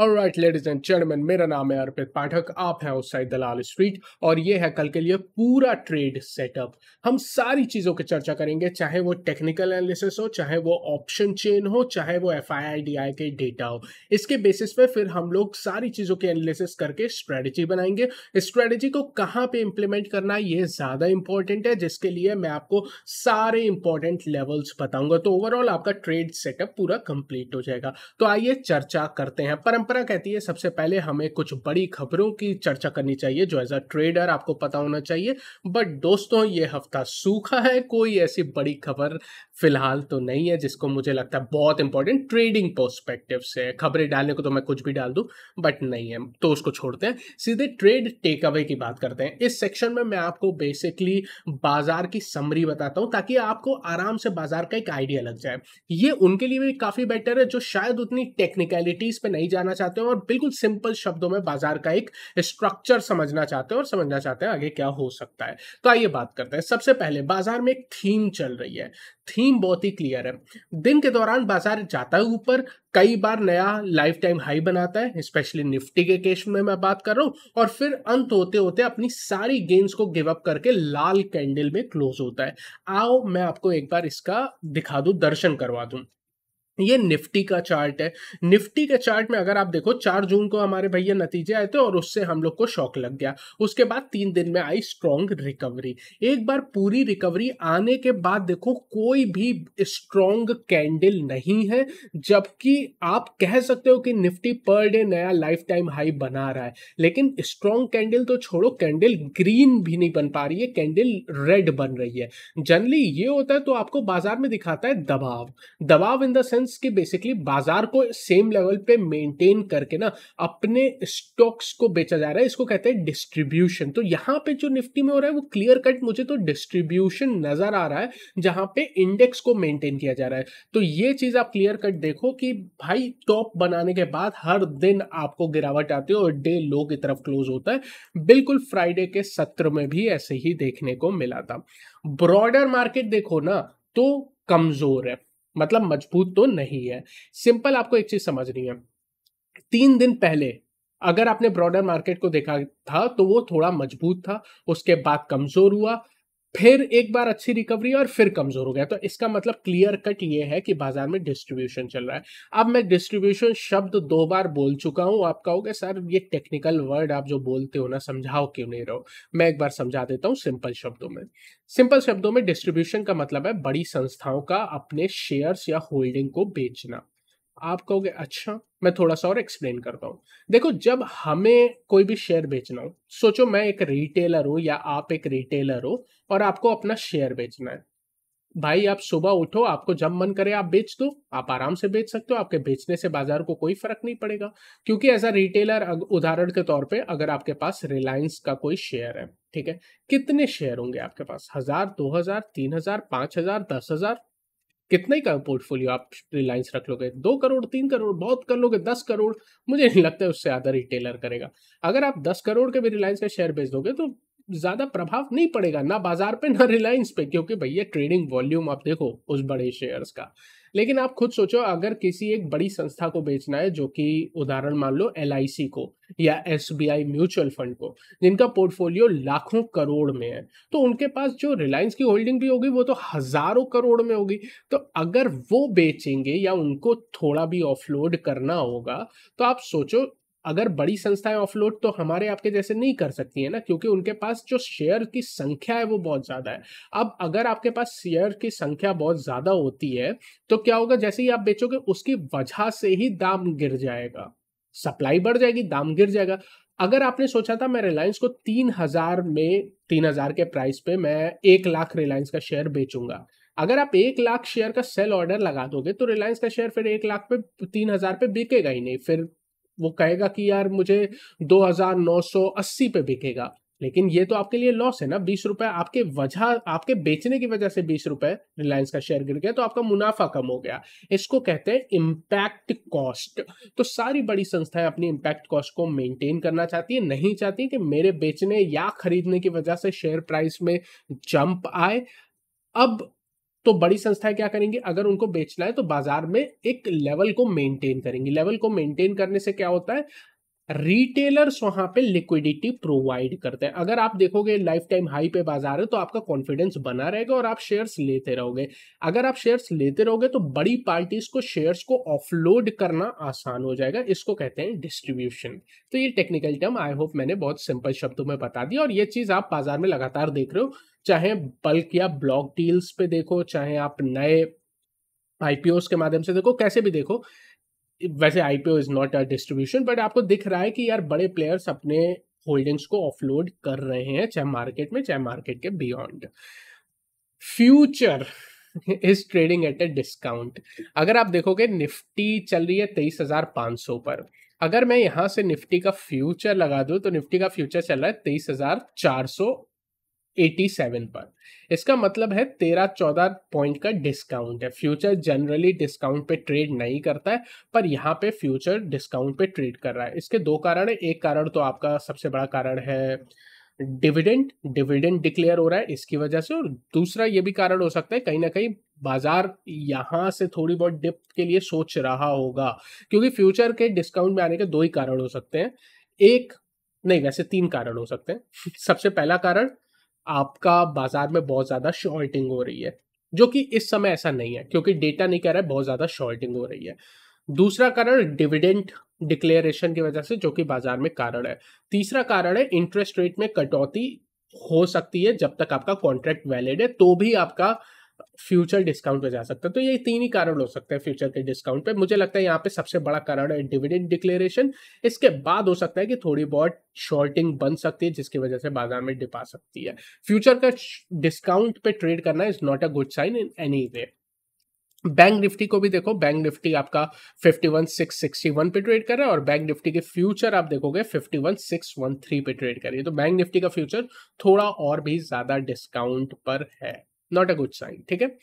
right ladies and chairman मेरा नाम है अर्पित पाठक आप हैं उस साइड दलाल स्ट्रीट और ये है कल के लिए पूरा ट्रेड सेटअप हम सारी चीज़ों की चर्चा करेंगे चाहे वो टेक्निकल एनालिसिस हो चाहे वो ऑप्शन चेन हो चाहे वो F I I D I के डेटा हो इसके बेसिस पे फिर हम लोग सारी चीज़ों के एनालिसिस करके स्ट्रेटजी बनाएंगे स्ट्रेटजी को कहाँ पे इम्प्लीमेंट करना ये ज़्यादा इंपॉर्टेंट है जिसके लिए मैं आपको सारे इंपॉर्टेंट लेवल्स बताऊंगा तो ओवरऑल आपका ट्रेड सेटअप पूरा कंप्लीट हो जाएगा तो आइए चर्चा करते हैं परम परंपरा कहती है सबसे पहले हमें कुछ बड़ी खबरों की चर्चा करनी चाहिए जो एज अ ट्रेडर आपको पता होना चाहिए बट दोस्तों ये हफ्ता सूखा है कोई ऐसी बड़ी खबर फिलहाल तो नहीं है जिसको मुझे लगता है बहुत इंपॉर्टेंट ट्रेडिंग पर्सपेक्टिव से खबरें डालने को तो मैं कुछ भी डाल दूँ बट नहीं है तो उसको छोड़ते हैं सीधे ट्रेड टेक अवे की बात करते हैं इस सेक्शन में मैं आपको बेसिकली बाजार की समरी बताता हूँ ताकि आपको आराम से बाजार का एक आइडिया लग जाए ये उनके लिए भी काफ़ी बेटर है जो शायद उतनी टेक्निकलिटीज़ पर नहीं जाना चाहते और बिल्कुल सिंपल शब्दों में बाजार का एक स्ट्रक्चर समझना चाहते हैं और समझना चाहते हैं आगे क्या हो सकता है तो आइए बात करते हैं सबसे पहले बाजार में एक थीम चल रही है थीम थीम बहुत ही क्लियर है दिन के दौरान बाजार जाता है ऊपर कई बार नया लाइफ टाइम हाई बनाता है स्पेशली निफ्टी के केस में मैं बात कर रहा हूँ और फिर अंत होते होते अपनी सारी गेंस को गिव अप करके लाल कैंडल में क्लोज होता है आओ मैं आपको एक बार इसका दिखा दूँ दर्शन करवा दूँ ये निफ्टी का चार्ट है निफ्टी के चार्ट में अगर आप देखो चार जून को हमारे भैया नतीजे आए थे और उससे हम लोग को शॉक लग गया उसके बाद तीन दिन में आई स्ट्रॉन्ग रिकवरी एक बार पूरी रिकवरी आने के बाद देखो कोई भी स्ट्रॉन्ग कैंडल नहीं है जबकि आप कह सकते हो कि निफ्टी पर डे नया लाइफ टाइम हाई बना रहा है लेकिन स्ट्रॉन्ग कैंडल तो छोड़ो कैंडल ग्रीन भी नहीं बन पा रही है कैंडल रेड बन रही है जनरली ये होता है तो आपको बाजार में दिखाता है दबाव दबाव इन द सेंस ऑप्शंस के बेसिकली बाजार को सेम लेवल पे मेंटेन करके ना अपने स्टॉक्स को बेचा जा रहा है इसको कहते हैं डिस्ट्रीब्यूशन तो यहाँ पे जो निफ्टी में हो रहा है वो क्लियर कट मुझे तो डिस्ट्रीब्यूशन नजर आ रहा है जहां पे इंडेक्स को मेंटेन किया जा रहा है तो ये चीज आप क्लियर कट देखो कि भाई टॉप बनाने के बाद हर दिन आपको गिरावट आती है और डे लो की तरफ क्लोज होता है बिल्कुल फ्राइडे के सत्र में भी ऐसे ही देखने को मिला था ब्रॉडर मार्केट देखो ना तो कमजोर है मतलब मजबूत तो नहीं है सिंपल आपको एक चीज समझनी है तीन दिन पहले अगर आपने ब्रॉडर मार्केट को देखा था तो वो थोड़ा मजबूत था उसके बाद कमजोर हुआ फिर एक बार अच्छी रिकवरी और फिर कमजोर हो गया तो इसका मतलब क्लियर कट ये है कि बाजार में डिस्ट्रीब्यूशन चल रहा है अब मैं डिस्ट्रीब्यूशन शब्द दो बार बोल चुका हूँ आप कहोगे सर ये टेक्निकल वर्ड आप जो बोलते हो ना समझाओ क्यों नहीं रहो मैं एक बार समझा देता हूँ सिंपल शब्दों में सिंपल शब्दों में डिस्ट्रीब्यूशन का मतलब है बड़ी संस्थाओं का अपने शेयर्स या होल्डिंग को बेचना आप कहोगे अच्छा मैं थोड़ा सा और एक्सप्लेन करता हूँ देखो जब हमें कोई भी शेयर बेचना हो सोचो मैं एक रिटेलर हूँ या आप एक रिटेलर हो और आपको अपना शेयर बेचना है भाई आप सुबह उठो आपको जब मन करे आप बेच दो आप आराम से बेच सकते हो आपके बेचने से बाजार को कोई फर्क नहीं पड़ेगा क्योंकि एज अ रिटेलर उदाहरण के तौर पे अगर आपके पास रिलायंस का कोई शेयर है ठीक है कितने शेयर होंगे आपके पास हजार दो हजार तीन हजार पांच हजार दस हजार कितने का पोर्टफोलियो आप रिलायंस रख लोगे दो करोड़ तीन करोड़ बहुत कर लोगे दस करोड़ मुझे नहीं लगता है उससे ज़्यादा रिटेलर करेगा अगर आप दस करोड़ के भी रिलायंस का शेयर बेच दोगे तो ज़्यादा प्रभाव नहीं पड़ेगा ना बाजार पे ना रिलायंस पे क्योंकि भैया ट्रेडिंग वॉल्यूम आप देखो उस बड़े शेयर्स का लेकिन आप खुद सोचो अगर किसी एक बड़ी संस्था को बेचना है जो कि उदाहरण मान लो एल को या एस म्यूचुअल फंड को जिनका पोर्टफोलियो लाखों करोड़ में है तो उनके पास जो रिलायंस की होल्डिंग भी होगी वो तो हजारों करोड़ में होगी तो अगर वो बेचेंगे या उनको थोड़ा भी ऑफलोड करना होगा तो आप सोचो अगर बड़ी संस्थाएं ऑफलोड तो हमारे आपके जैसे नहीं कर सकती है ना क्योंकि उनके पास जो शेयर की संख्या है वो बहुत ज़्यादा है अब अगर आपके पास शेयर की संख्या बहुत ज़्यादा होती है तो क्या होगा जैसे ही आप बेचोगे उसकी वजह से ही दाम गिर जाएगा सप्लाई बढ़ जाएगी दाम गिर जाएगा अगर आपने सोचा था मैं रिलायंस को तीन हजार में तीन हजार के प्राइस पे मैं एक लाख रिलायंस का शेयर बेचूंगा अगर आप एक लाख शेयर का सेल ऑर्डर लगा दोगे तो रिलायंस का शेयर फिर एक लाख पे तीन हजार पे बिकेगा ही नहीं फिर वो कहेगा कि यार मुझे 2980 पे बिकेगा लेकिन ये तो आपके लिए लॉस है ना बीस रुपए आपके वजह आपके बेचने की वजह से बीस रुपए रिलायंस का शेयर गिर गया तो आपका मुनाफा कम हो गया इसको कहते हैं इम्पैक्ट कॉस्ट तो सारी बड़ी संस्थाएं अपनी इम्पैक्ट कॉस्ट को मेंटेन करना चाहती है नहीं चाहती कि मेरे बेचने या खरीदने की वजह से शेयर प्राइस में जंप आए अब तो बड़ी संस्थाएं क्या करेंगी अगर उनको बेचना है तो बाजार में एक लेवल को मेंटेन करेंगी लेवल को मेंटेन करने से क्या होता है रिटेलर्स वहां पे लिक्विडिटी प्रोवाइड करते हैं अगर आप देखोगे लाइफ टाइम हाई पे बाजार है तो आपका कॉन्फिडेंस बना रहेगा और आप शेयर्स लेते रहोगे अगर आप शेयर्स लेते रहोगे तो बड़ी पार्टीज को शेयर्स को ऑफलोड करना आसान हो जाएगा इसको कहते हैं डिस्ट्रीब्यूशन तो ये टेक्निकल टर्म आई होप मैंने बहुत सिंपल शब्दों में बता दिया और ये चीज आप बाजार में लगातार देख रहे हो चाहे बल्क या ब्लॉक डील्स पे देखो चाहे आप नए आईपीओस के माध्यम से देखो कैसे भी देखो वैसे IPO is not a distribution but आपको दिख रहा है कि यार बड़े प्लेयर्स अपने होल्डिंग्स को ऑफलोड कर रहे हैं चाहे मार्केट में चाहे मार्केट के beyond future is trading at a discount अगर आप देखोगे निफ्टी चल रही है तेईस हजार पांच सौ पर अगर मैं यहां से निफ्टी का फ्यूचर लगा दू तो निफ्टी का फ्यूचर चल रहा है तेईस हजार चार सौ 87 पर इसका मतलब है तेरह चौदह पॉइंट का डिस्काउंट है फ्यूचर जनरली डिस्काउंट पे ट्रेड नहीं करता है पर यहाँ पे फ्यूचर डिस्काउंट पे ट्रेड कर रहा है इसके दो कारण है एक कारण तो आपका सबसे बड़ा कारण है डिविडेंड डिविडेंड डिक्लेयर हो रहा है इसकी वजह से और दूसरा ये भी कारण हो सकता है कहीं ना कहीं बाजार यहाँ से थोड़ी बहुत डिप के लिए सोच रहा होगा क्योंकि फ्यूचर के डिस्काउंट में आने के दो ही कारण हो सकते हैं एक नहीं वैसे तीन कारण हो सकते हैं सबसे पहला कारण आपका बाजार में बहुत ज़्यादा शॉर्टिंग हो रही है जो कि इस समय ऐसा नहीं है क्योंकि डेटा नहीं कह रहा है बहुत ज़्यादा शॉर्टिंग हो रही है दूसरा कारण डिविडेंट डिक्लेरेशन की वजह से जो कि बाजार में कारण है तीसरा कारण है इंटरेस्ट रेट में कटौती हो सकती है जब तक आपका कॉन्ट्रैक्ट वैलिड है तो भी आपका फ्यूचर डिस्काउंट पे जा सकते हैं तो ये तीन ही कारण हो सकते हैं फ्यूचर के डिस्काउंट पे मुझे लगता है यहाँ पे सबसे बड़ा कारण है डिविडेंड डिक्लेरेशन इसके बाद हो सकता है कि थोड़ी बहुत शॉर्टिंग बन सकती है जिसकी वजह से बाजार में डिप आ सकती है फ्यूचर का डिस्काउंट पे ट्रेड करना is not a good sign in any way bank Nifty को भी देखो बैंक निफ्टी आपका 51661 पे ट्रेड कर रहा है और बैंक निफ्टी के फ्यूचर आप देखोगे 51613 पे ट्रेड कर रही है तो बैंक निफ्टी का फ्यूचर थोड़ा और भी ज्यादा डिस्काउंट पर है नॉट अ गुड साइन ठीक है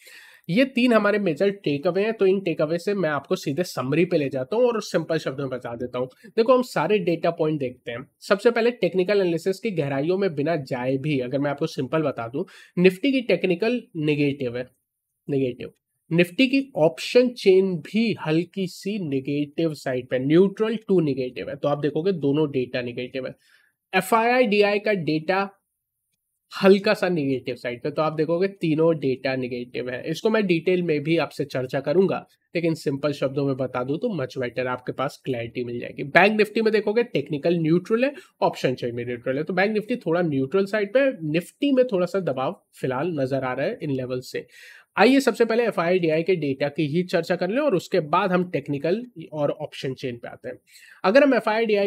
ये तीन हमारे मेजर टेक अवे हैं तो इन टेक अवे से मैं आपको सीधे समरी पे ले जाता हूँ और सिंपल शब्दों में बता देता हूँ देखो हम सारे डेटा पॉइंट देखते हैं सबसे पहले टेक्निकल एनालिसिस की गहराइयों में बिना जाए भी अगर मैं आपको सिंपल बता दूं निफ्टी की टेक्निकल नेगेटिव है नेगेटिव निफ्टी की ऑप्शन चेन भी हल्की सी निगेटिव साइड पर न्यूट्रल टू निगेटिव है तो आप देखोगे दोनों डेटा निगेटिव है एफ का डेटा हल्का सा निगेटिव साइड पे तो आप देखोगे तीनों डेटा निगेटिव है इसको मैं डिटेल में भी आपसे चर्चा करूंगा लेकिन सिंपल शब्दों में बता दूं तो मच बेटर आपके पास क्लैरिटी मिल जाएगी बैंक निफ्टी में देखोगे टेक्निकल न्यूट्रल है ऑप्शन चेन में न्यूट्रल है तो बैंक निफ्टी थोड़ा न्यूट्रल साइड पे निफ्टी में थोड़ा सा दबाव फिलहाल नजर आ रहा है इन लेवल से आइए सबसे पहले एफ के डेटा की ही चर्चा कर लें और उसके बाद हम टेक्निकल और ऑप्शन चेन पे आते हैं अगर हम एफ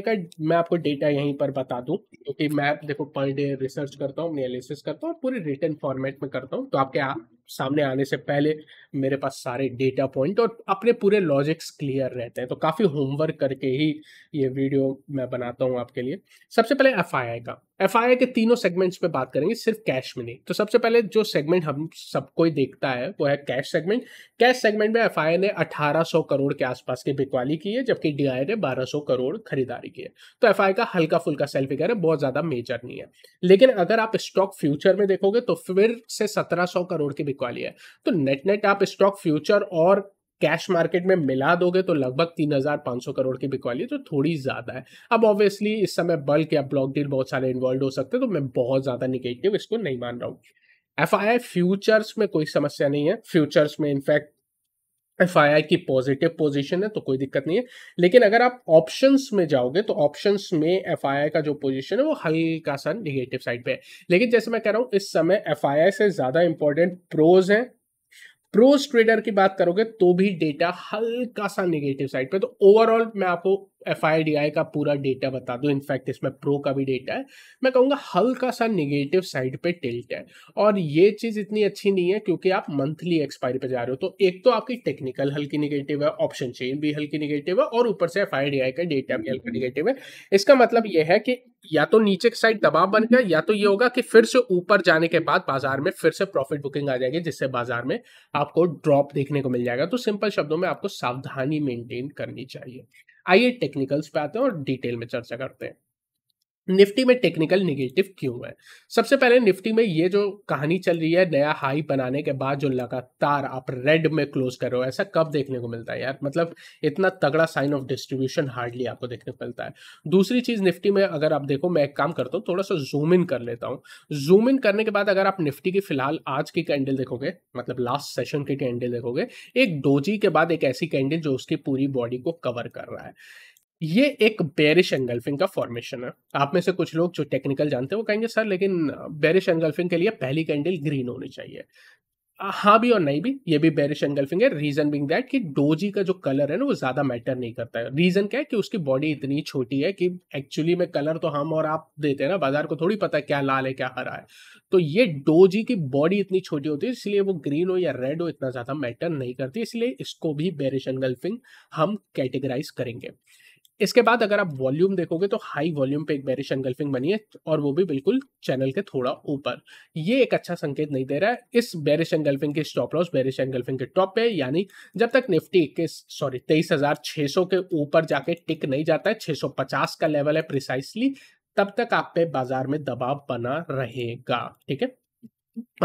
का मैं आपको डेटा यहीं पर बता दूं क्योंकि तो मैं देखो पर डे रिसर्च करता हूँ एनालिसिस करता हूँ पूरे रिटर्न फॉर्मेट में करता हूँ तो आपके आ, सामने आने से पहले मेरे पास सारे डेटा पॉइंट और अपने पूरे लॉजिक्स क्लियर रहते हैं तो काफ़ी होमवर्क करके ही ये वीडियो मैं बनाता हूँ आपके लिए सबसे पहले एफ का एफ के तीनों सेगमेंट्स पे बात करेंगे सिर्फ कैश में नहीं तो सबसे पहले जो सेगमेंट हम सबको देखता है वो है कैश सेगमेंट कैश सेगमेंट में एफ ने अठारह करोड़ के आसपास की बिकवाली की है जबकि डी ने बारह करोड़ खरीदारी की है तो एफ का हल्का फुल्का सेल फिगर है बहुत ज़्यादा मेजर नहीं है लेकिन अगर आप स्टॉक फ्यूचर में देखोगे तो फिर से सत्रह करोड़ की बिकवाली है तो नेट नेट आप स्टॉक फ्यूचर और कैश मार्केट में मिला दोगे तो लगभग तीन हजार पांच सौ करोड़ की बिकवाली तो थोड़ी ज़्यादा है अब ऑब्वियसली इस समय बल्क या ब्लॉक डील बहुत सारे इन्वॉल्व हो सकते हैं तो मैं बहुत ज़्यादा निगेटिव इसको नहीं मान रहा हूँ एफ फ्यूचर्स में कोई समस्या नहीं है फ्यूचर्स में इनफैक्ट एफ की पॉजिटिव पोजीशन है तो कोई दिक्कत नहीं है लेकिन अगर आप ऑप्शंस में जाओगे तो ऑप्शंस में एफ का जो पोजीशन है वो हल्का सा निगेटिव साइड पे है लेकिन जैसे मैं कह रहा हूँ इस समय एफ से ज़्यादा इंपॉर्टेंट प्रोज हैं प्रोज ट्रेडर की बात करोगे तो भी डेटा हल्का सा निगेटिव साइड पे तो ओवरऑल मैं आपको एफ आई आई डी का पूरा डेटा बता दो इनफैक्ट इसमें प्रो का भी डेटा है मैं कहूँगा हल्का सा निगेटिव साइड पे टिल्ट है और ये चीज़ इतनी अच्छी नहीं है क्योंकि आप मंथली एक्सपायरी पे जा रहे हो तो एक तो आपकी टेक्निकल हल्की निगेटिव है ऑप्शन चेन भी हल्की निगेटिव है और ऊपर से एफ आई आई डी का डेटा भी हल्का निगेटिव है इसका मतलब यह है कि या तो नीचे की साइड दबाव बन गया या तो ये होगा कि फिर से ऊपर जाने के बाद बाजार में फिर से प्रॉफिट बुकिंग आ जाएगी जिससे बाजार में आपको ड्रॉप देखने को मिल जाएगा तो सिंपल शब्दों में आपको सावधानी मेंटेन करनी चाहिए आइए टेक्निकल्स पे आते हैं और डिटेल में चर्चा करते हैं निफ्टी में टेक्निकल निगेटिव क्यों है सबसे पहले निफ्टी में ये जो कहानी चल रही है नया हाई बनाने के बाद जो लगातार आप रेड में क्लोज कर रहे हो ऐसा कब देखने को मिलता है यार मतलब इतना तगड़ा साइन ऑफ डिस्ट्रीब्यूशन हार्डली आपको देखने को मिलता है दूसरी चीज निफ्टी में अगर आप देखो मैं एक काम करता हूँ थोड़ा सा जूम इन कर लेता हूँ जूम इन करने के बाद अगर आप निफ्टी की फिलहाल आज की कैंडल देखोगे मतलब लास्ट सेशन की कैंडल देखोगे एक डोजी के बाद एक ऐसी कैंडल जो उसकी पूरी बॉडी को कवर कर रहा है ये एक बेरिश एंगल्फिंग का फॉर्मेशन है आप में से कुछ लोग जो टेक्निकल जानते हैं वो कहेंगे सर लेकिन बेरिश एंगल्फिंग के लिए पहली कैंडल ग्रीन होनी चाहिए हाँ भी और नहीं भी ये भी बेरिश एंगल्फिंग है रीजन बिंग दैट कि डोजी का जो कलर है ना वो ज्यादा मैटर नहीं करता है रीजन क्या है कि उसकी बॉडी इतनी छोटी है कि एक्चुअली में कलर तो हम और आप देते हैं ना बाजार को थोड़ी पता है क्या लाल है क्या हरा है तो ये डोजी की बॉडी इतनी छोटी होती है इसलिए वो ग्रीन हो या रेड हो इतना ज्यादा मैटर नहीं करती इसलिए इसको भी बेरिश एंगल्फिंग हम कैटेगराइज करेंगे इसके बाद अगर आप वॉल्यूम देखोगे तो हाई वॉल्यूम पे एक बैरिश एंगल्फिंग बनी है और वो भी बिल्कुल चैनल के थोड़ा ऊपर ये एक अच्छा संकेत नहीं दे रहा है इस बैरिश एंगल्फिंग के स्टॉप लॉस बैरिश एंगल्फिंग के टॉप पे यानी जब तक निफ्टी इक्कीस सॉरी तेईस हजार छह सौ के ऊपर जाके टिक नहीं जाता है छह सौ पचास का लेवल है प्रिसाइसली तब तक आप पे बाजार में दबाव बना रहेगा ठीक है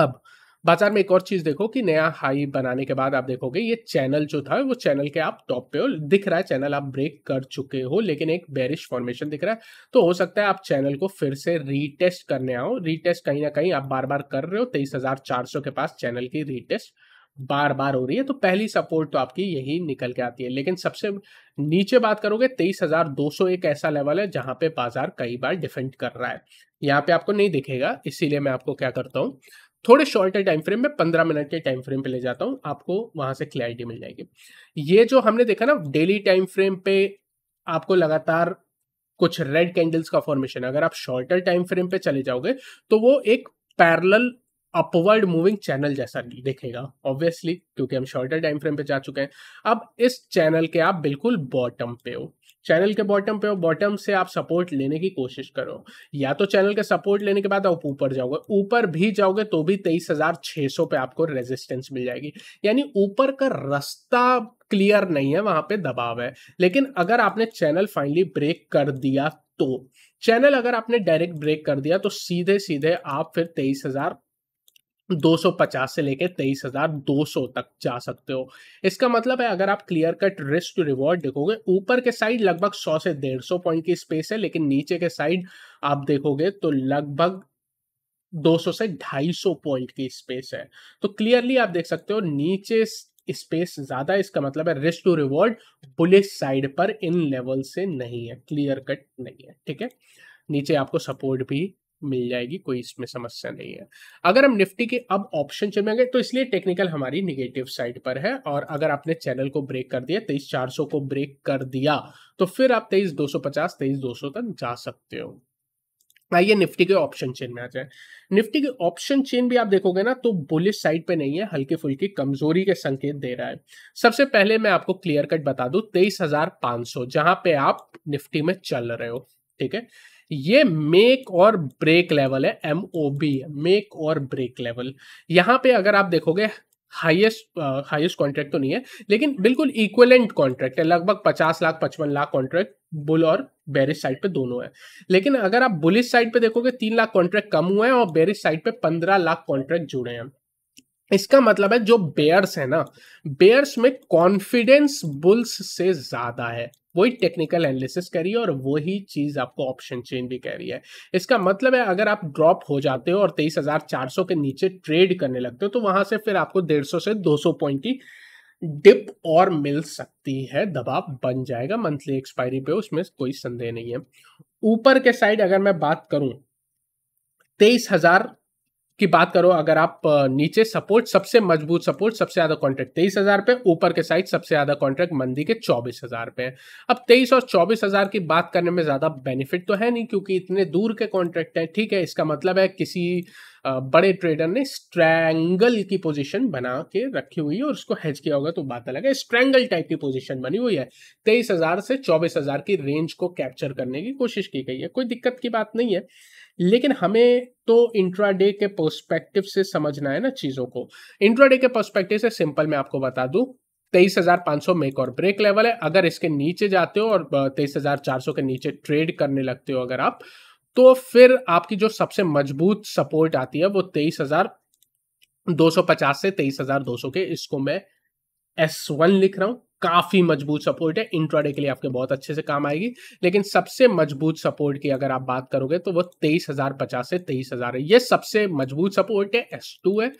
अब बाजार में एक और चीज देखो कि नया हाई बनाने के बाद आप देखोगे ये चैनल जो था वो चैनल के आप टॉप पे हो दिख रहा है चैनल आप ब्रेक कर चुके हो लेकिन एक बेरिश फॉर्मेशन दिख रहा है तो हो सकता है आप चैनल को फिर से रीटेस्ट करने आओ रीटेस्ट कहीं ना कहीं आप बार बार कर रहे हो तेईस के पास चैनल की रीटेस्ट बार बार हो रही है तो पहली सपोर्ट तो आपकी यही निकल के आती है लेकिन सबसे नीचे बात करोगे तेईस हजार दो सौ एक ऐसा लेवल है जहां पे बाजार कई बार डिफेंड कर रहा है यहाँ पे आपको नहीं दिखेगा इसीलिए मैं आपको क्या करता हूँ थोड़े शॉर्टर टाइम फ्रेम में पंद्रह मिनट के टाइम फ्रेम पे ले जाता हूँ आपको वहां से क्लैरिटी मिल जाएगी ये जो हमने देखा ना डेली टाइम फ्रेम पे आपको लगातार कुछ रेड कैंडल्स का फॉर्मेशन अगर आप शॉर्टर टाइम फ्रेम पे चले जाओगे तो वो एक पैरल अपवर्ड मूविंग चैनल जैसा दिखेगा ऑब्वियसली क्योंकि हम शॉर्टर टाइम फ्रेम पे जा चुके हैं अब इस चैनल के आप बिल्कुल बॉटम पे हो चैनल के बॉटम पे हो बॉटम से आप सपोर्ट लेने की कोशिश करो या तो चैनल के सपोर्ट लेने के बाद आप ऊपर जाओगे ऊपर भी जाओगे तो भी तेईस हजार छह सौ पे आपको रेजिस्टेंस मिल जाएगी यानी ऊपर का रास्ता क्लियर नहीं है वहां पे दबाव है लेकिन अगर आपने चैनल फाइनली ब्रेक कर दिया तो चैनल अगर आपने डायरेक्ट ब्रेक कर दिया तो सीधे सीधे आप फिर तेईस हजार 250 से लेकर 23,200 तक जा सकते हो इसका मतलब है अगर आप clear cut risk to reward देखोगे ऊपर के साइड लगभग 100 से 150 पॉइंट की स्पेस है लेकिन नीचे के साइड आप देखोगे तो लगभग 200 से 250 पॉइंट की स्पेस है तो क्लियरली आप देख सकते हो नीचे स्पेस ज्यादा इसका मतलब है risk to reward bullish side पर इन लेवल से नहीं है क्लियर कट नहीं है ठीक है नीचे आपको सपोर्ट भी मिल जाएगी कोई इसमें समस्या नहीं है अगर हम निफ्टी के अब ऑप्शन चलेंगे तो इसलिए टेक्निकल हमारी निगेटिव साइड पर है और अगर आपने चैनल को ब्रेक कर दिया तेईस चार सौ को ब्रेक कर दिया तो फिर आप तेईस दो सौ पचास तेईस दो सौ तक जा सकते हो आइए निफ्टी के ऑप्शन चेन में आ जाए निफ्टी के ऑप्शन चेन भी आप देखोगे ना तो बुलिश साइड पे नहीं है हल्के फुल्की कमजोरी के संकेत दे रहा है सबसे पहले मैं आपको क्लियर कट बता दू तेईस हजार पांच सौ जहां पे आप निफ्टी में चल रहे हो ठीक है ये मेक और ब्रेक लेवल है एम ओ बी मेक और ब्रेक लेवल यहाँ पे अगर आप देखोगे हाईएस्ट हाईएस्ट कॉन्ट्रैक्ट तो नहीं है लेकिन बिल्कुल इक्वलेंट कॉन्ट्रैक्ट है लगभग पचास लाख पचपन लाख कॉन्ट्रैक्ट बुल और बेरिस साइड पे दोनों है लेकिन अगर आप बुलिस साइड पे देखोगे तीन लाख कॉन्ट्रैक्ट कम हुए हैं और बेरिस साइड पे पंद्रह लाख कॉन्ट्रैक्ट जुड़े हैं इसका मतलब है जो बेयर्स है ना बेयर्स में कॉन्फिडेंस बुल्स से ज्यादा है वही टेक्निकल एनालिसिस कह रही है और वही चीज आपको ऑप्शन चेन भी कह रही है इसका मतलब है अगर आप ड्रॉप हो जाते हो और तेईस हजार चार सौ के नीचे ट्रेड करने लगते हो तो वहां से फिर आपको डेढ़ सौ से दो सौ पॉइंट की डिप और मिल सकती है दबाव बन जाएगा मंथली एक्सपायरी पे उसमें कोई संदेह नहीं है ऊपर के साइड अगर मैं बात करूं तेईस हजार की बात करो अगर आप नीचे सपोर्ट सबसे मजबूत सपोर्ट सबसे ज्यादा कॉन्ट्रैक्ट तेईस हजार पे ऊपर के साइड सबसे ज्यादा कॉन्ट्रैक्ट मंदी के चौबीस हजार पे है अब तेईस और चौबीस हजार की बात करने में ज्यादा बेनिफिट तो है नहीं क्योंकि इतने दूर के कॉन्ट्रैक्ट है ठीक है इसका मतलब है किसी बड़े ट्रेडर ने स्ट्रैंगल की पोजीशन बना के रखी हुई है और उसको हेज किया होगा तो बात अलग है स्ट्रैंगल टाइप की पोजीशन बनी हुई है तेईस हजार से चौबीस हजार की रेंज को कैप्चर करने की कोशिश की गई है कोई दिक्कत की बात नहीं है लेकिन हमें तो इंट्राडे के पर्सपेक्टिव से समझना है ना चीज़ों को इंट्राडे के पर्सपेक्टिव से सिंपल मैं आपको बता दूं तेईस हजार पांच सौ मेक और ब्रेक लेवल है अगर इसके नीचे जाते हो और तेईस हजार चार सौ के नीचे ट्रेड करने लगते हो अगर आप तो फिर आपकी जो सबसे मजबूत सपोर्ट आती है वो तेईस हजार दो सौ पचास से तेईस हजार दो सौ के इसको मैं एस वन लिख रहा हूं काफ़ी मजबूत सपोर्ट है इंट्राडे के लिए आपके बहुत अच्छे से काम आएगी लेकिन सबसे मजबूत सपोर्ट की अगर आप बात करोगे तो वो तेईस हज़ार पचास से तेईस हज़ार है ये सबसे मजबूत सपोर्ट है एस टू है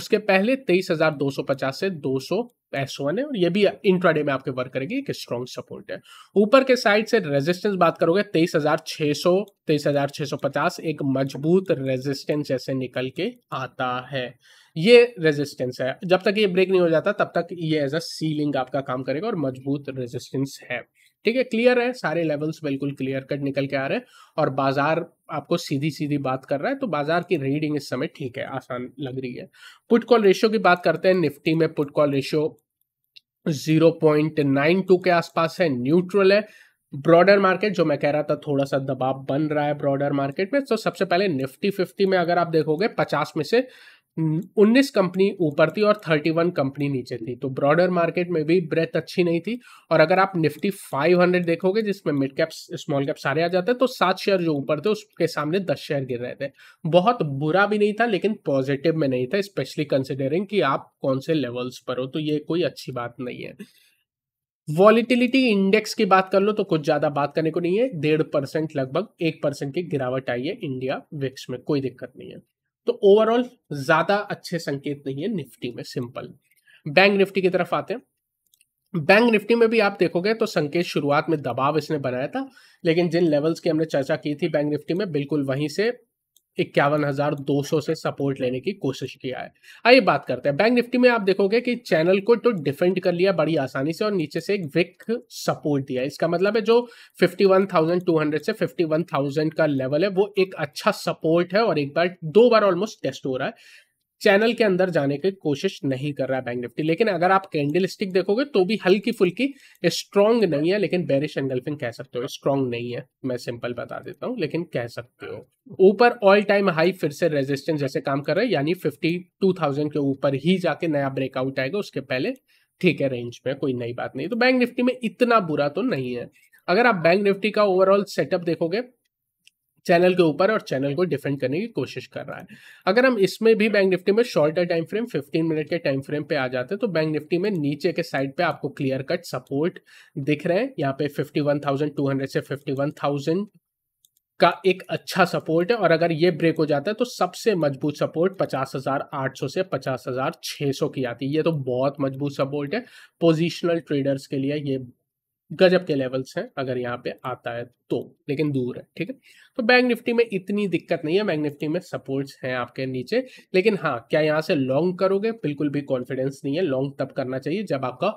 उसके पहले तेईस हज़ार दो सौ पचास से दो सौ वन है और ये भी इंट्राडे में आपके वर्क करेगी एक स्ट्रॉन्ग सपोर्ट है ऊपर के साइड से रेजिस्टेंस बात करोगे तेईस हजार छह सौ तेईस हजार छह सौ पचास एक मजबूत रेजिस्टेंस ऐसे निकल के आता है ये रेजिस्टेंस है जब तक ये ब्रेक नहीं हो जाता तब तक ये एज अ सीलिंग आपका काम करेगा और मजबूत रेजिस्टेंस है ठीक है क्लियर है सारे लेवल्स बिल्कुल क्लियर कट निकल के आ रहे हैं और बाजार आपको सीधी सीधी बात कर रहा है तो बाजार की रीडिंग इस समय ठीक है आसान लग रही है पुट कॉल रेशियो की बात करते हैं निफ्टी में पुट कॉल रेशियो 0.92 के आसपास है न्यूट्रल है ब्रॉडर मार्केट जो मैं कह रहा था थोड़ा सा दबाव बन रहा है ब्रॉडर मार्केट में तो सबसे पहले निफ्टी फिफ्टी में अगर आप देखोगे पचास में से उन्नीस कंपनी ऊपर थी और थर्टी वन कंपनी नीचे थी तो ब्रॉडर मार्केट में भी ब्रेथ अच्छी नहीं थी और अगर आप निफ्टी फाइव हंड्रेड देखोगे जिसमें मिड कैप स्मॉल कैप सारे आ जाते हैं तो सात शेयर जो ऊपर थे उसके सामने दस शेयर गिर रहे थे बहुत बुरा भी नहीं था लेकिन पॉजिटिव में नहीं था स्पेशली कंसिडरिंग कि आप कौन से लेवल्स पर हो तो ये कोई अच्छी बात नहीं है वॉलिटिलिटी इंडेक्स की बात कर लो तो कुछ ज्यादा बात करने को नहीं है डेढ़ परसेंट लगभग एक परसेंट की गिरावट आई है इंडिया विक्स में कोई दिक्कत नहीं है तो ओवरऑल ज्यादा अच्छे संकेत नहीं है निफ्टी में सिंपल बैंक निफ्टी की तरफ आते हैं बैंक निफ्टी में भी आप देखोगे तो संकेत शुरुआत में दबाव इसने बनाया था लेकिन जिन लेवल्स की हमने चर्चा की थी बैंक निफ्टी में बिल्कुल वहीं से इक्यावन हजार दो सौ से सपोर्ट लेने की कोशिश किया है आइए बात करते हैं बैंक निफ्टी में आप देखोगे कि चैनल को तो डिफेंड कर लिया बड़ी आसानी से और नीचे से एक विक सपोर्ट दिया इसका मतलब है जो fifty one thousand two hundred से फिफ्टी वन थाउजेंड का लेवल है वो एक अच्छा सपोर्ट है और एक बार दो बार ऑलमोस्ट टेस्ट हो रहा है चैनल के अंदर जाने की कोशिश नहीं कर रहा है बैंक निफ्टी लेकिन अगर आप कैंडल स्टिक देखोगे तो भी हल्की फुल्की स्ट्रांग नहीं है लेकिन बेरिश एंगल्फिंग कह सकते हो स्ट्रांग नहीं है मैं सिंपल बता देता हूँ लेकिन कह सकते हो ऊपर ऑल टाइम हाई फिर से रेजिस्टेंस जैसे काम कर रहे हैं यानी फिफ्टी टू थाउजेंड के ऊपर ही जाके नया ब्रेकआउट आएगा उसके पहले ठीक है रेंज में कोई नई बात नहीं तो बैंक निफ्टी में इतना बुरा तो नहीं है अगर आप बैंक निफ्टी का ओवरऑल सेटअप देखोगे चैनल के ऊपर और चैनल को डिफेंड करने की कोशिश कर रहा है अगर हम इसमें भी बैंक निफ्टी में शॉर्टर टाइम फ्रेम 15 मिनट के टाइम फ्रेम पे आ जाते हैं तो बैंक निफ्टी में नीचे के साइड पे आपको क्लियर कट सपोर्ट दिख रहे हैं यहाँ पे 51,200 से 51,000 का एक अच्छा सपोर्ट है और अगर ये ब्रेक हो जाता है तो सबसे मजबूत सपोर्ट पचास हजार आठ सौ से पचास हजार सौ की आती है ये तो बहुत मजबूत सपोर्ट है पोजिशनल ट्रेडर्स के लिए ये गजब के लेवल्स हैं अगर यहाँ पे आता है तो लेकिन दूर है ठीक है तो बैंक निफ्टी में इतनी दिक्कत नहीं है बैंक निफ्टी में सपोर्ट्स हैं आपके नीचे लेकिन हाँ क्या यहाँ से लॉन्ग करोगे बिल्कुल भी कॉन्फिडेंस नहीं है लॉन्ग तब करना चाहिए जब आपका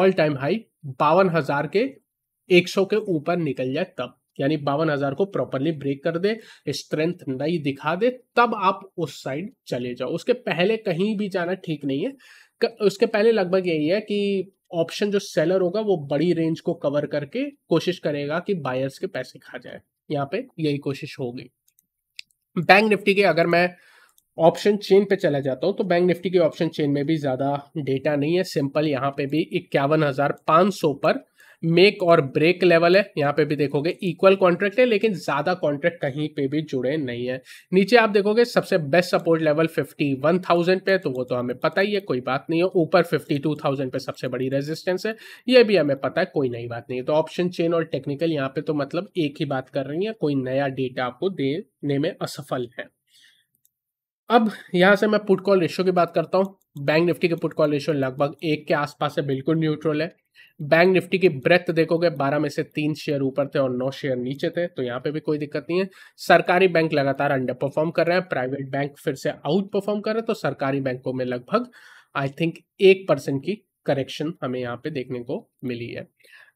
ऑल टाइम हाई बावन हजार के एक सौ के ऊपर निकल जाए तब यानी बावन हजार को प्रॉपरली ब्रेक कर दे स्ट्रेंथ नहीं दिखा दे तब आप उस साइड चले जाओ उसके पहले कहीं भी जाना ठीक नहीं है उसके पहले लगभग यही है कि ऑप्शन जो सेलर होगा वो बड़ी रेंज को कवर करके कोशिश करेगा कि बायर्स के पैसे खा जाए यहाँ पे यही कोशिश होगी बैंक निफ्टी के अगर मैं ऑप्शन चेन पे चला जाता हूँ तो बैंक निफ्टी के ऑप्शन चेन में भी ज़्यादा डेटा नहीं है सिंपल यहाँ पे भी इक्यावन हज़ार सौ पर मेक और ब्रेक लेवल है यहाँ पे भी देखोगे इक्वल कॉन्ट्रैक्ट है लेकिन ज्यादा कॉन्ट्रैक्ट कहीं पे भी जुड़े नहीं है नीचे आप देखोगे सबसे best support level fifty one thousand तो वो तो हमें पता ही है कोई बात नहीं है ऊपर फिफ्टी टू थाउजेंड पे सबसे बड़ी रेजिस्टेंस है ये भी हमें पता है कोई नई बात नहीं है तो ऑप्शन चेन और टेक्निकल यहाँ पे तो मतलब एक ही बात कर रही है कोई नया डेटा आपको देने में असफल है अब यहां से मैं पुट कॉल रेशियो की बात करता हूं बैंक निफ्टी के पुट कॉल रेशियो लगभग एक के आसपास है बिल्कुल न्यूट्रल है बैंक निफ्टी की ब्रेथ देखोगे बारह में से तीन शेयर ऊपर थे और नौ शेयर नीचे थे तो यहाँ पे भी कोई दिक्कत नहीं है सरकारी बैंक लगातार अंडर परफॉर्म कर रहे हैं प्राइवेट बैंक फिर से आउट परफॉर्म कर रहे हैं तो सरकारी बैंकों में लगभग आई थिंक एक परसेंट की करेक्शन हमें यहाँ पे देखने को मिली है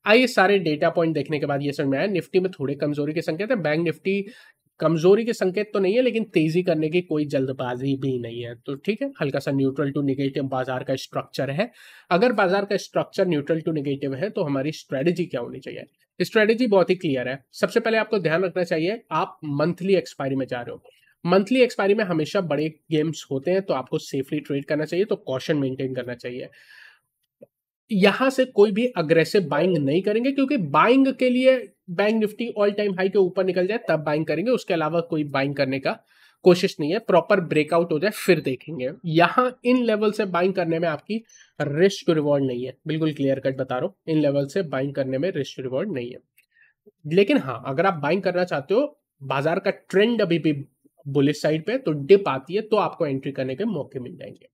आइए सारे डेटा पॉइंट देखने के बाद ये समझ में आया निफ्टी में थोड़े कमजोरी के संकेत है बैंक तो निफ्टी कमजोरी के संकेत तो नहीं है लेकिन तेजी करने की कोई जल्दबाजी भी नहीं है तो ठीक है हल्का सा न्यूट्रल टू निगेटिव बाजार का स्ट्रक्चर है अगर बाजार का स्ट्रक्चर न्यूट्रल टू निगेटिव है तो हमारी स्ट्रेटेजी क्या होनी चाहिए स्ट्रेटेजी बहुत ही क्लियर है सबसे पहले आपको ध्यान रखना चाहिए आप मंथली एक्सपायरी में जा रहे हो मंथली एक्सपायरी में हमेशा बड़े गेम्स होते हैं तो आपको सेफली ट्रेड करना चाहिए तो कॉशन मेंटेन करना चाहिए यहां से कोई भी अग्रेसिव बाइंग नहीं करेंगे क्योंकि बाइंग के लिए bank Nifty all time high के ऊपर निकल जाए तब बाइंग करेंगे उसके अलावा कोई बाइंग करने का कोशिश नहीं है प्रॉपर ब्रेकआउट हो जाए फिर देखेंगे यहाँ इन लेवल से बाइंग करने में आपकी रिस्क रिवॉर्ड नहीं है बिल्कुल क्लियर कट बता रहा हूँ इन लेवल से बाइंग करने में रिस्क रिवॉर्ड नहीं है लेकिन हाँ अगर आप बाइंग करना चाहते हो बाजार का ट्रेंड अभी भी बुलिस साइड पे तो डिप आती है तो आपको एंट्री करने के मौके मिल जाएंगे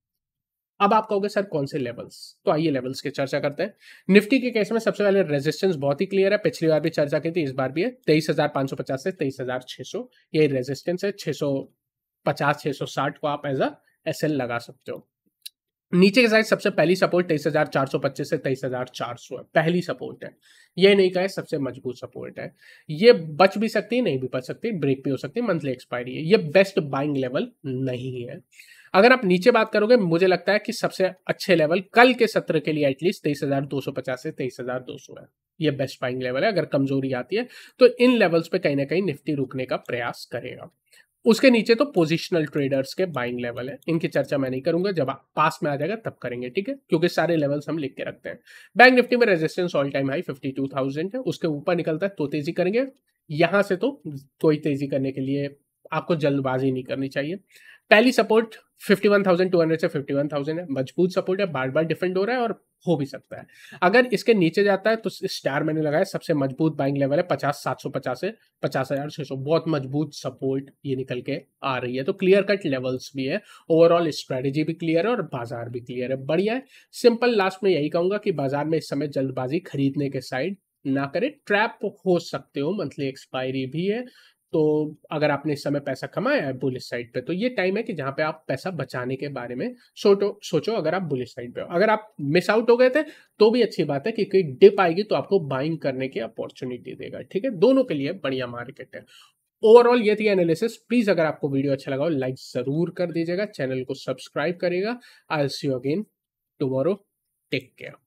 अब आप कहोगे सर कौन से लेवल्स तो आइए लेवल्स की चर्चा करते हैं निफ्टी के केस में सबसे पहले रेजिस्टेंस बहुत ही क्लियर है पिछली बार भी चर्चा की थी इस बार भी है तेईस हजार पांच सौ पचास से तेईस हजार छह सौ यही रेजिस्टेंस है छह सौ पचास छह सौ साठ को आप एज अ एस एल लगा सकते हो नीचे के साइड सबसे पहली सपोर्ट तेईस हजार चार सौ पच्चीस से तेईस हजार चार सौ है पहली सपोर्ट है ये नहीं कहे सबसे मजबूत सपोर्ट है ये बच भी सकती है नहीं भी बच सकती ब्रेक भी हो सकती है मंथली एक्सपायरी है ये बेस्ट बाइंग लेवल नहीं है अगर आप नीचे बात करोगे मुझे लगता है कि सबसे अच्छे लेवल कल के सत्र के लिए एटलीस्ट तेईस हजार दो सौ पचास से तेईस हजार दो सौ है ये बेस्ट बाइंग लेवल है अगर कमजोरी आती है तो इन लेवल्स पे कहीं ना कहीं निफ्टी रुकने का प्रयास करेगा उसके नीचे तो पोजिशनल ट्रेडर्स के बाइंग लेवल है इनकी चर्चा मैं नहीं करूंगा जब पास में आ जाएगा तब करेंगे ठीक है क्योंकि सारे लेवल्स हम लिख के रखते हैं बैंक निफ्टी में resistance all time high thousand है उसके ऊपर निकलता है तो तेजी करेंगे यहां से तो कोई तेजी करने के लिए आपको जल्दबाजी नहीं करनी चाहिए पहली सपोर्ट 51,200 से 51,000 है मजबूत सपोर्ट है बार बार डिफेंड हो रहा है और हो भी सकता है अगर इसके नीचे जाता है तो स्टार मैंने लगाया सबसे मजबूत बाइंग लेवल है पचास सात सौ पचास से पचास हजार छः सौ बहुत मजबूत सपोर्ट ये निकल के आ रही है तो क्लियर कट लेवल्स भी है ओवरऑल स्ट्रेटेजी भी क्लियर है और बाजार भी क्लियर है बढ़िया है सिंपल लास्ट में यही कहूंगा कि बाजार में इस समय जल्दबाजी खरीदने के साइड ना करें ट्रैप हो सकते हो मंथली एक्सपायरी भी है तो अगर आपने इस समय पैसा कमाया है बुलिस साइड पे तो ये टाइम है कि जहां पे आप पैसा बचाने के बारे में सोचो सोचो अगर आप बुलिस साइड पे हो अगर आप मिस आउट हो गए थे तो भी अच्छी बात है क्योंकि डिप आएगी तो आपको बाइंग करने की अपॉर्चुनिटी देगा ठीक है दोनों के लिए बढ़िया मार्केट है ओवरऑल ये थी एनालिसिस प्लीज अगर आपको वीडियो अच्छा लगा हो लाइक जरूर कर दीजिएगा चैनल को सब्सक्राइब करेगा I see you again tomorrow take care